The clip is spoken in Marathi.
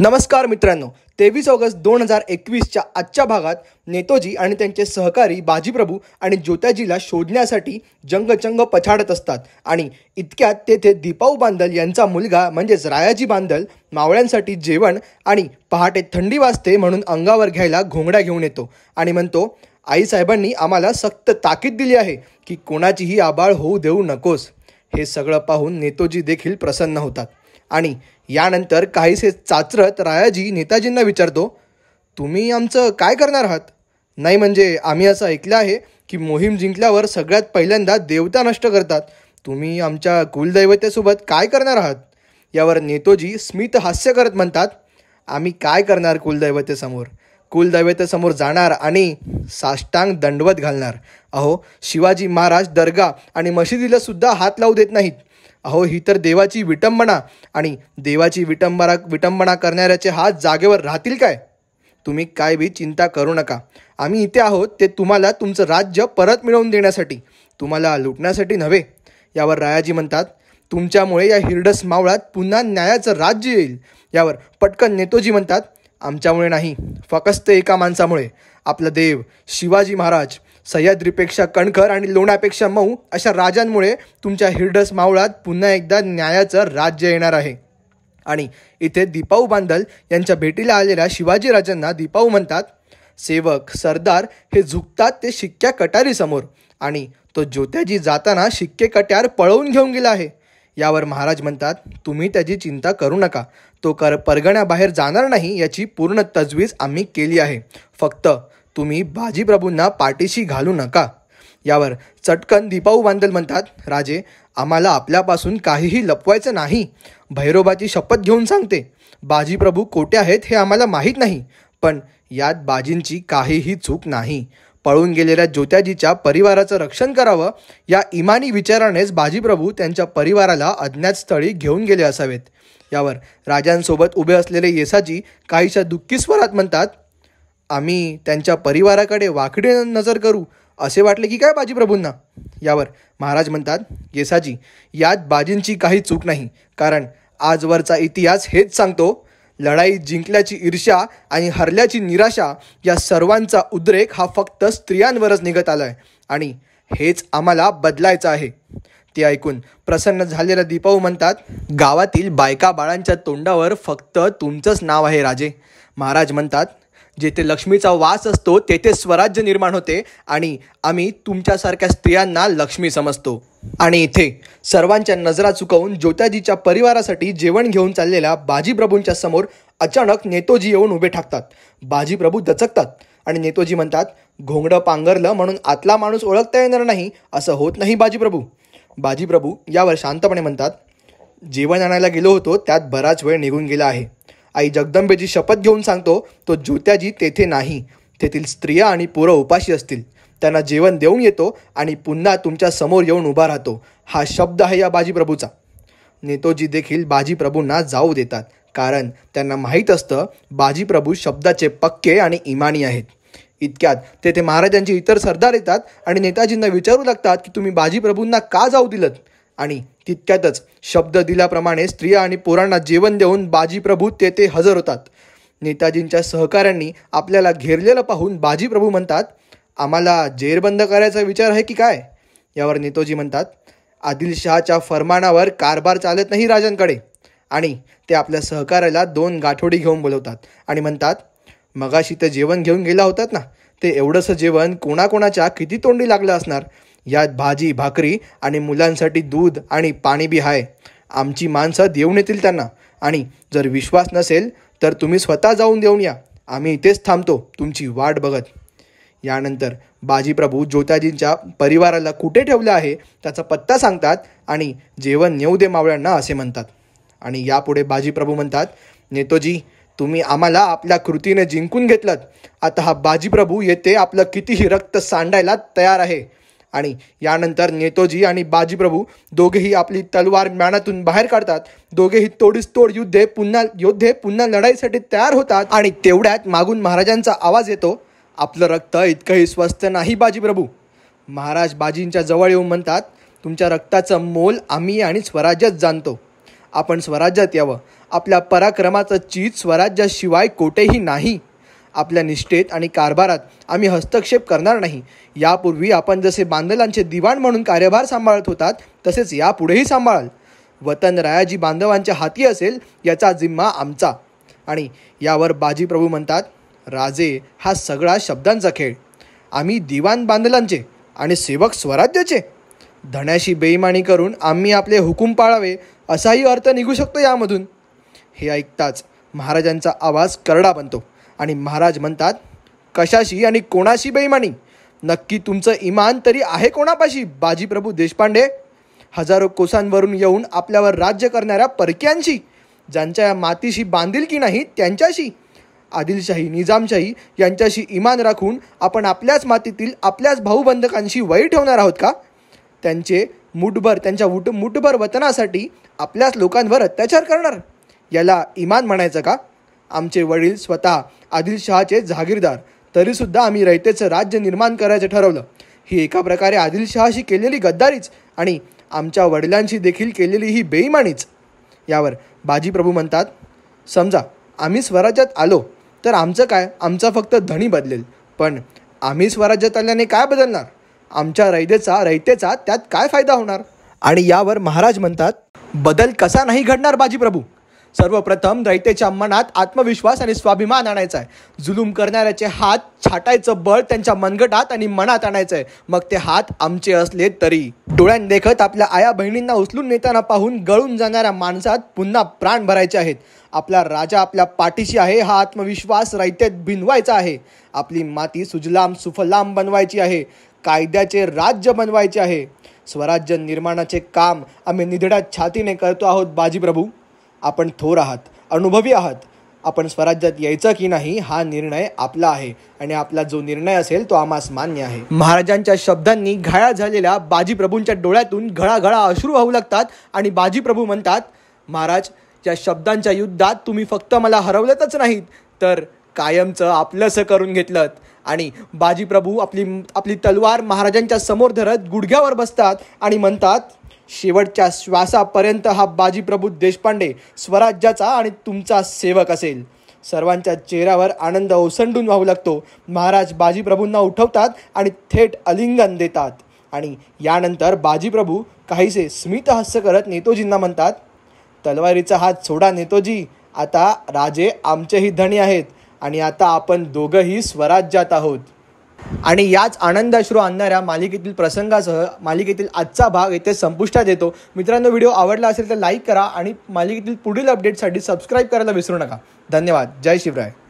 नमस्कार मित्रांनो तेवीस ऑगस्ट दोन हजार एकवीसच्या आजच्या भागात नेतोजी आणि त्यांचे सहकारी बाजीप्रभू आणि ज्योत्याजीला शोधण्यासाठी जंगचंग पछाडत असतात आणि इतक्यात तेथे दीपाऊ बांदल यांचा मुलगा म्हणजेच रायाजी बांदल मावळ्यांसाठी जेवण आणि पहाटे थंडी वाजते म्हणून अंगावर घ्यायला घोंगड्या घेऊन येतो आणि म्हणतो आईसाहेबांनी आम्हाला सक्त ताकीद दिली आहे की कोणाचीही आबाळ होऊ देऊ नकोस हे सगळं पाहून नेतोजी देखील प्रसन्न होतात आणि यानंतर काहीसे चाचरत रायाजी नेताजींना विचारतो तुम्ही आमचं काय करणार आहात नाही म्हणजे आम्ही असं ऐकलं आहे की मोहीम जिंकल्यावर सगळ्यात पहिल्यांदा देवता नष्ट करतात तुम्ही आमच्या कुलदैवतेसोबत काय करणार आहात यावर नेतोजी स्मित हास्य करत म्हणतात आम्ही काय करणार कुलदैवतेसमोर कुलदैवतेसमोर जाणार आणि साष्टांग दंडवत घालणार अहो शिवाजी महाराज दर्गा आणि मशिदीला सुद्धा हात लावू देत नाहीत अहो ही तर देवाची विटंबना आणि देवाची विटंबना विटंबना करणाऱ्याचे हात जागेवर राहतील काय तुम्ही काय बी चिंता करू नका आम्ही इथे आहोत ते तुम्हाला तुमचं राज्य परत मिळवून देण्यासाठी तुम्हाला लुटण्यासाठी नव्हे यावर रायाजी म्हणतात तुमच्यामुळे या हिरडस मावळात पुन्हा न्यायाचं राज्य येईल यावर पटकन नेतोजी म्हणतात आमच्यामुळे नाही फकस्त एका माणसामुळे आपला देव शिवाजी महाराज सह्याद्रीपेक्षा कणखर आणि लोणापेक्षा मऊ अशा राजांमुळे तुमच्या हिरडस मावळात पुन्हा एकदा न्यायाचं राज्य येणार आहे आणि इथे दीपाऊ बांधल यांच्या भेटीला आलेल्या शिवाजीराजांना दीपाऊ म्हणतात सेवक सरदार हे झुकतात ते शिक्क्या कटारीसमोर आणि तो ज्योत्याजी जाताना शिक्के कट्यार पळवून घेऊन गेला आहे यावर महाराज म्हणतात तुम्ही त्याची चिंता करू नका तो कर परगण्याबाहेर जाणार नाही याची पूर्ण तजवीज आम्ही केली आहे फक्त तुम्ही बाजीप्रभूंना पाठीशी घालू नका यावर चटकन दीपाऊ बांदल म्हणतात राजे आम्हाला आपल्यापासून काहीही लपवायचं नाही भैरोबाची शपथ घेऊन सांगते बाजीप्रभू कोटे आहेत हे आम्हाला माहीत नाही पण यात बाजींची काहीही चूक नाही पळून गेलेल्या ज्योत्याजीच्या परिवाराचं रक्षण करावं या इमानी विचारानेच बाजीप्रभू त्यांच्या परिवाराला अज्ञात स्थळी घेऊन गेले असावेत यावर राजांसोबत उभे असलेले येसाजी काहीशा दुःखी स्वरात म्हणतात आम्ही त्यांच्या परिवाराकडे वाकडे नजर करू असे वाटले की काय बाजीप्रभूंना यावर महाराज म्हणतात येसाजी यात बाजींची काही चूक नाही कारण आजवरचा इतिहास हेच सांगतो लढाई जिंकल्याची ईर्ष्या आणि हरल्याची निराशा या सर्वांचा उद्रेक हा फक्त स्त्रियांवरच निघत आला आहे आणि हेच आम्हाला बदलायचं आहे ते ऐकून प्रसन्न झालेला दीपाऊ म्हणतात गावातील बायका बाळांच्या तोंडावर फक्त तुमचंच नाव आहे राजे महाराज म्हणतात जेथे लक्ष्मीचा वास असतो तेथे स्वराज्य निर्माण होते आणि आम्ही तुमच्यासारख्या स्त्रियांना लक्ष्मी समजतो आणि इथे सर्वांच्या नजरा चुकवून ज्योत्याजीच्या परिवारासाठी जेवण घेऊन चाललेल्या बाजीप्रभूंच्या समोर अचानक नेतोजी येऊन उभे ठाकतात बाजीप्रभू दचकतात आणि नेतोजी म्हणतात घोंगडं पांगरलं म्हणून आतला माणूस ओळखता येणार नाही असं होत नाही बाजीप्रभू बाजीप्रभू यावर शांतपणे म्हणतात जेवण आणायला गेलो होतो त्यात बराच वेळ निघून गेला आहे आई जगदंबेजी शपथ घेऊन सांगतो तो ज्योत्याजी तेथे नाही तेथील स्त्रिया आणि पोरं उपाशी असतील त्यांना जेवण देऊन येतो आणि पुन्हा तुमच्या समोर येऊन उभा राहतो हा शब्द आहे या बाजीप्रभूचा नेतोजी देखील बाजीप्रभूंना जाऊ देतात कारण त्यांना माहीत असतं बाजीप्रभू शब्दाचे पक्के आणि इमानी आहेत इतक्यात तेथे महाराजांचे इतर सरदार येतात आणि नेताजींना विचारू लागतात की तुम्ही बाजीप्रभूंना का जाऊ दिलं आणि तितक्यातच शब्द दिल्याप्रमाणे स्त्रिया आणि पोरांना जेवण देऊन बाजीप्रभू तेथे हजर होतात नेताजींच्या सहकाऱ्यांनी आपल्याला घेरलेलं पाहून बाजीप्रभू म्हणतात आम्हाला जेरबंद करायचा विचार आहे की काय यावर नेतोजी म्हणतात आदिलशहाच्या फरमानावर कारभार चालत नाही राजांकडे आणि ते आपल्या सहकाऱ्याला दोन गाठोडी घेऊन बोलवतात आणि म्हणतात मगाशी ते जेवण घेऊन गेला होतात ना ते एवढंसं जेवण कोणाकोणाच्या किती तोंडी लागलं असणार यात भाजी भाकरी आणि मुलांसाठी दूध आणि पाणी बी आहे आमची माणसं देऊन येतील त्यांना आणि जर विश्वास नसेल तर तुम्ही स्वतः जाऊन देऊन या आम्ही इथेच थांबतो तुमची वाट बघत यानंतर बाजीप्रभू ज्योताजींच्या परिवाराला कुठे ठेवलं आहे त्याचा पत्ता सांगतात आणि जेवण नेऊ दे मावळ्यांना असे म्हणतात आणि यापुढे बाजीप्रभू म्हणतात नेतोजी तुम्ही आम्हाला आपल्या कृतीने जिंकून घेतलात आता हा बाजीप्रभू येथे आपलं कितीही रक्त सांडायला तयार आहे आणि यानंतर नेतोजी आणि बाजीप्रभू दोघेही आपली तलवार म्यानातून बाहेर काढतात दोघेही तोडीस तोड युद्धे पुन्हा योद्धे पुन्हा लढाईसाठी तयार होतात आणि तेवढ्यात मागून महाराजांचा आवाज येतो आपलं रक्त इतकंही स्वस्त नाही बाजीप्रभू महाराज बाजींच्या जवळ येऊन म्हणतात तुमच्या रक्ताचं मोल आम्ही आणि स्वराज्यात जाणतो आपण स्वराज्यात यावं आपल्या पराक्रमाचं चीज स्वराज्याशिवाय कोठेही नाही आपल्या निष्ठेत आणि कारभारात आम्ही हस्तक्षेप करणार नाही यापूर्वी आपण जसे बांधलांचे दिवाण म्हणून कार्यभार सांभाळत होतात तसेच यापुढेही सांभाळाल वतन रायाजी बांधवांच्या हाती असेल याचा जिम्मा आमचा आणि यावर बाजीप्रभू म्हणतात राजे हा सगळा शब्दांचा खेळ आम्ही दिवाण बांधलांचे आणि सेवक स्वराज्याचे धण्याशी बेईमानी करून आम्ही आपले हुकूम पाळावे असाही अर्थ निघू शकतो यामधून हे ऐकताच महाराजांचा आवाज करडा बनतो आणि महाराज म्हणतात कशाशी आणि कोणाशी बेईमानी नक्की तुमचं इमान तरी आहे कोणापाशी बाजीप्रभू देशपांडे हजारो कोसांवरून येऊन आपल्यावर राज्य करणाऱ्या परक्यांशी ज्यांच्या मातीशी बांधील की नाही त्यांच्याशी आदिलशाही निजामशाही यांच्याशी इमान राखून आपण आपल्याच मातीतील आपल्याच भाऊबंधकांशी वय ठेवणार आहोत का त्यांचे मुठभर त्यांच्या उठ मुठभर वतनासाठी आपल्याच लोकांवर अत्याचार करणार याला इमान म्हणायचं का आमचे वडील स्वतः आदिलशहाचे जहागीरदार तरीसुद्धा आम्ही रयतेचं राज्य निर्माण करायचं ठरवलं ही एका प्रकारे आदिलशहाशी केलेली गद्दारीच आणि आमच्या वडिलांशी देखील केलेली ही बेईमानीच यावर बाजीप्रभू म्हणतात समजा आम्ही स्वराज्यात आलो तर आमचं काय आमचा फक्त धणी बदलेल पण आम्ही स्वराज्यात आल्याने काय बदलणार आमच्या रयतेचा रयतेचा त्यात काय फायदा होणार आणि यावर महाराज म्हणतात बदल कसा नाही घडणार बाजीप्रभू सर्वप्रथम रयतेच्या मनात आत्मविश्वास आणि स्वाभिमान आणायचा आहे जुलूम करणाऱ्याचे हात छाटायचं बळ त्यांच्या मनगटात आणि मनात आणायचं आहे मग ते हात आमचे असले तरी देखत आपल्या आया बहिणींना उचलून नेताना पाहून गळून जाणाऱ्या माणसात पुन्हा प्राण भरायचे आहेत आपला राजा आपल्या पाठीशी आहे हा आत्मविश्वास रयतेत भिनवायचा आहे आपली माती सुजलाम सुफलाम बनवायची आहे कायद्याचे राज्य बनवायचे आहे स्वराज्य निर्माणाचे काम आम्ही निधड्या छातीने करतो आहोत बाजीप्रभू आपण थोर आहात अनुभवी आहात आपण स्वराज्यात यायचं की नाही हा निर्णय आपला आहे आणि आपला जो निर्णय असेल तो आम्हास मान्य आहे महाराजांच्या शब्दांनी घायाळ झालेल्या बाजीप्रभूंच्या डोळ्यातून घळाघळा अश्रू वाहू लागतात आणि बाजीप्रभू म्हणतात महाराज या शब्दांच्या युद्धात तुम्ही फक्त मला हरवलंच नाहीत तर कायमचं आपलंसं करून घेतलं आणि बाजीप्रभू आपली आपली तलवार महाराजांच्या समोर धरत गुडघ्यावर बसतात आणि म्हणतात शेवटच्या श्वासापर्यंत हा बाजीप्रभू देशपांडे स्वराज्याचा आणि तुमचा सेवक असेल सर्वांच्या चेहऱ्यावर आनंद ओसंडून वाहू लागतो महाराज बाजीप्रभूंना उठवतात आणि थेट अलिंगन देतात आणि यानंतर बाजीप्रभू काहीसे स्मितहास्य करत नेतोजींना म्हणतात तलवारीचा हात सोडा नेतोजी आता राजे आमचेही धणी आहेत आणि आता आपण दोघंही स्वराज्यात आहोत आणि याच आनंदाश्रू आणणाऱ्या मालिकेतील प्रसंगासह मालिकेतील आजचा भाग येथे संपुष्टात येतो मित्रांनो व्हिडिओ आवडला असेल तर लाईक करा आणि मालिकेतील पुढील अपडेटसाठी सबस्क्राईब करायला विसरू नका धन्यवाद जय शिवराय